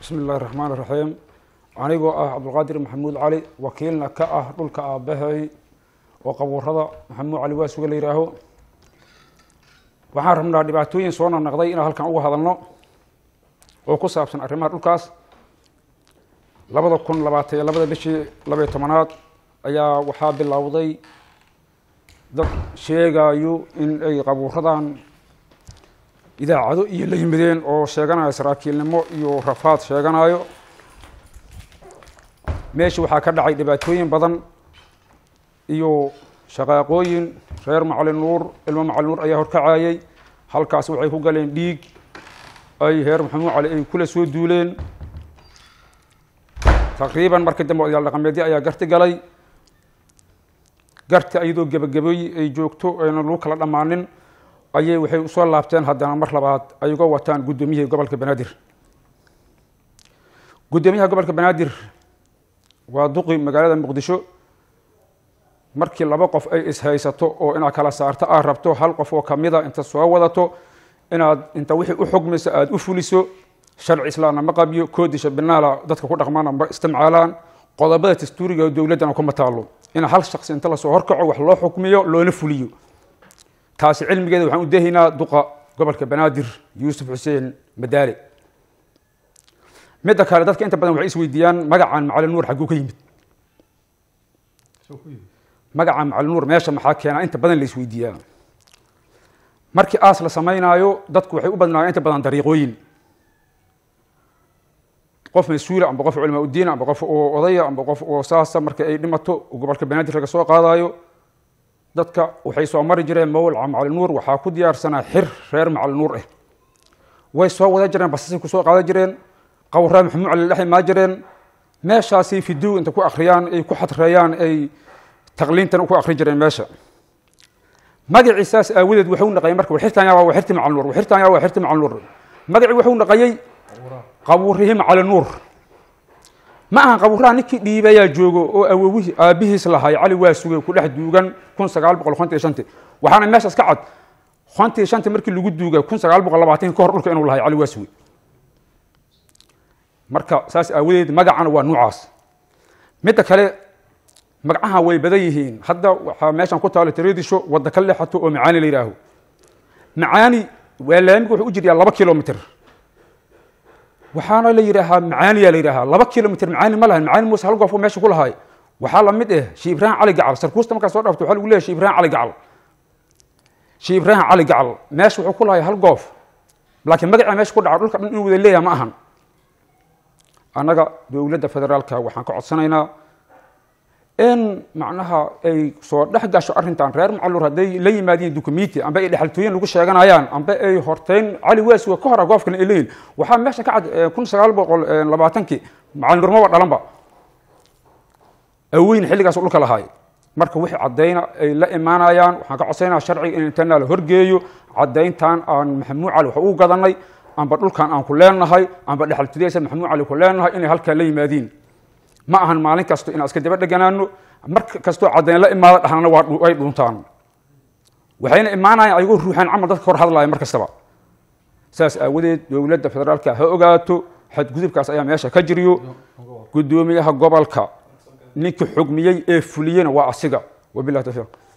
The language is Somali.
bismi illahi raxmaan iraxiim anigoo ah cabdulqaadir maxamuud cali wakiilna ka ah dhulka aabbahay oo qabuurada maxamuud cali waasuga la yihaaho waxaan rabnaa dhibaatooyin soo nanaqday inaan halkan uga hadalno oo ku saabsan arrimaha dhulkaas labada kun labaatan iyo labada bishii labaiy tobanaad ayaa waxaa bilowday dad sheegaayo in ay qabuuradan idaacado iyo la yimideen oo sheeganayo saraakiilnimo iyo rafaad sheeganayo meesha waxaa ka dhacay dhibaatooyin badan iyo shaqaaqooyin reer macalin macalinuur ilmo nuur ayaa horkacayay halkaas waxay ku galeen dhiig ay reer maxamuud cali ay kula soo duuleen taqriiban markii dambe odayaal dhaqameedyo ayaa garti galay garti iyadoo gebagabooyi ay joogto ayna lagu kala dhammaanin ayay waxay usoo laabteen haddana mar labaad ay uga wataan guddoomiyihii gobolka banaadir guddoomiyaha gobolka banaadir waa duqi magaalada muqdisho markii laba qof ay ishaysato oo inaad kala saarto aad rabto hal qof oo kamida ah inta soo wadato inaad inta wixii u xugmayso aada u fuliso sharci islaamna ma qabiyo koodi shabinaala dadka ku dhaqmaana ma istimcaalaan qodobada dastuuriga dowladdana kuma taalo in hal shaksi inta lasoo horkaco wax loo xukmiyo loona fuliyo taasi cilmigeeda waxaan u dehaynaa duqa gobolka banaadir yuusuf xuseen madaale midda kale dadka inta badan waxay isweydiiyaan magacan macalin nuur xagguu ka yimid magaca macalin nuur meesha maxaa keenaa inta badan la isweydiiyaa markii aas la samaynaayo dadku waxay u badnaayeen inta badan dariiqooyin qof mas amba qof culimaa amba qof oo odaya amba qof oo saasa marka ay dhimato gobolka banaadir laga soo qaadayo dadka waxay soo mari jireen mawlca macalinuur waxaa ku diyaarsanaa xir reer macalinuur ah eh. way soo wada jireen basasay kusoo qaadan jireen qawraa maxamuud cali dhex imaa jireen meeshaasay fiduw inta ku akriyaan ay ku xadreeyaan ay taqliintan ku akri jireen meesha magacii saas aawadeed waxuu naqayay marka wxirtanya waa waxirti macalinuur waxirtanya waa xirti macalinuur magacii waxuu naqayey qawrihim cali nuur ma aha qabuuraha ninkii dhiibayaa joogo oo awowihii aabbihiis lahay cali waa sugay kudhex duugan kun sagaal boqol kontan iyo waxaana meeshaas ka cad kontan iyo markii lagu duuga kun sagaal boqol labaatan ka hor dhulka inuu lahay cali waa sugay marka saas aawadeed magacana waa nuucaas midda kale magacaha way badan yihiin hadda waxaa meeshan ku taalo tiradisho wadda ka leexato oo macaani la yidhaaho macaani waa laamiga wuxuu u jiriyaa laba kilomitr waxaana la yidhaahaa macaaniyaa la yidhahaa laba kilomitr macaani ma lahan macaani muuse hal goof meesha ku lahay waxaa lamid ah eh, shii ibraahim cali gacal sarkuusta markaa soo dhaafto waxa lagu leeyahy shii ibraahim cali gacal shii ibraahim cali gacal meesha wuxuu ku lahay hal goof laakiin magacaa meesha ku dhaca dhulka dhan inuu wada leeyaha ma ahan annaga dowladda federaalka waxaan ka codsanaynaa in macnaha ay soo dhex gasho arrintan reer macalur hadday la yimaadiin dukumiti amba ay dhexaltooyin lagu sheeganayaan amba ay horteyn cali weeswe ka hora goofkan ay leeyihin waxaa meesha ka cad eh, kun sagaal boqol eh, labaatankii macalinurmaba dhalanba aweyna xilligaas dhulka lahaay marka wixii caddayna ay la imaanayaan waxaan ka codsaynaa sharciga in intanaa la horgeeyo caddayntan aan maxamuud cali wax ugu gadanay amba dhulkan aan ku leenahay amba dhexaltooyadiisa maxamuud cali ku leenahay inay halkaa la yimaadiin ma ahan maalin kasto inaan iska daba dheganaano mar kastoo caddayn la imaado dhahnana way dhuuntaan waxayna imaanayaan ayagoo ruuxaan camal dadka hor hadlaaya mar kastaba saas aawadeed dowladda federaalka ha ogaato xadgudubkaas ayaa meesha ka jiryo guddoomiyaha gobolka ninka xugmiyey ee fuliyena waa asiga wabilah tawfiiq